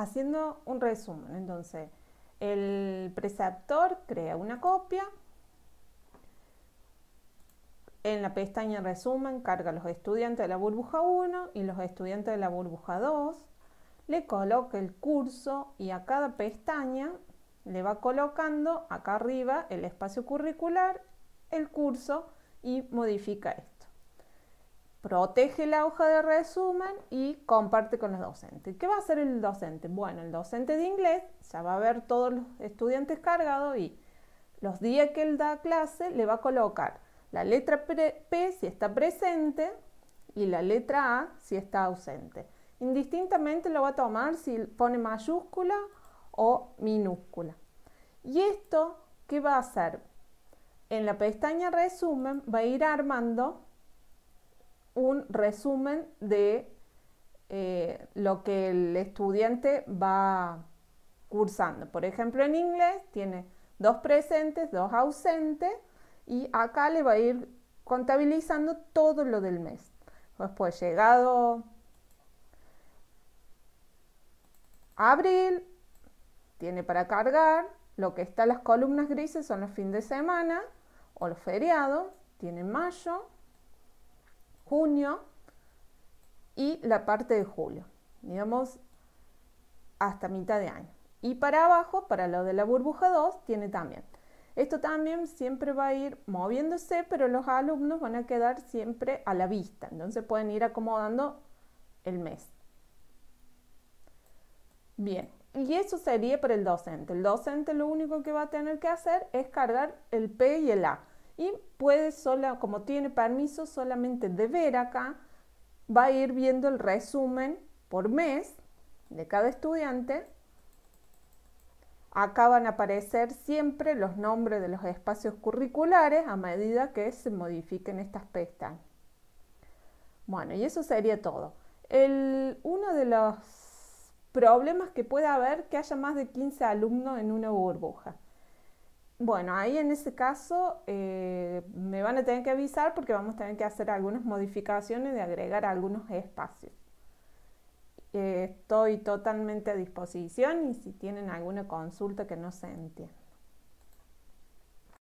Haciendo un resumen, entonces, el preceptor crea una copia, en la pestaña resumen carga los estudiantes de la burbuja 1 y los estudiantes de la burbuja 2, le coloca el curso y a cada pestaña le va colocando acá arriba el espacio curricular, el curso y modifica esto protege la hoja de resumen y comparte con los docentes. ¿Qué va a hacer el docente? Bueno, el docente de inglés ya va a ver todos los estudiantes cargados y los días que él da clase le va a colocar la letra P si está presente y la letra A si está ausente. Indistintamente lo va a tomar si pone mayúscula o minúscula. ¿Y esto qué va a hacer? En la pestaña resumen va a ir armando un resumen de eh, lo que el estudiante va cursando. Por ejemplo, en inglés tiene dos presentes, dos ausentes y acá le va a ir contabilizando todo lo del mes. Después, llegado abril, tiene para cargar, lo que está en las columnas grises son los fines de semana o los feriados, tiene mayo, junio y la parte de julio, digamos hasta mitad de año. Y para abajo, para lo de la burbuja 2, tiene también. Esto también siempre va a ir moviéndose, pero los alumnos van a quedar siempre a la vista, entonces pueden ir acomodando el mes. Bien, y eso sería para el docente. El docente lo único que va a tener que hacer es cargar el P y el A y puede sola, como tiene permiso solamente de ver acá, va a ir viendo el resumen por mes de cada estudiante. Acá van a aparecer siempre los nombres de los espacios curriculares a medida que se modifiquen estas pestañas. Bueno, y eso sería todo. uno de los problemas que puede haber que haya más de 15 alumnos en una burbuja. Bueno, ahí en ese caso eh, me van a tener que avisar porque vamos a tener que hacer algunas modificaciones de agregar algunos espacios. Eh, estoy totalmente a disposición y si tienen alguna consulta que no se entienda.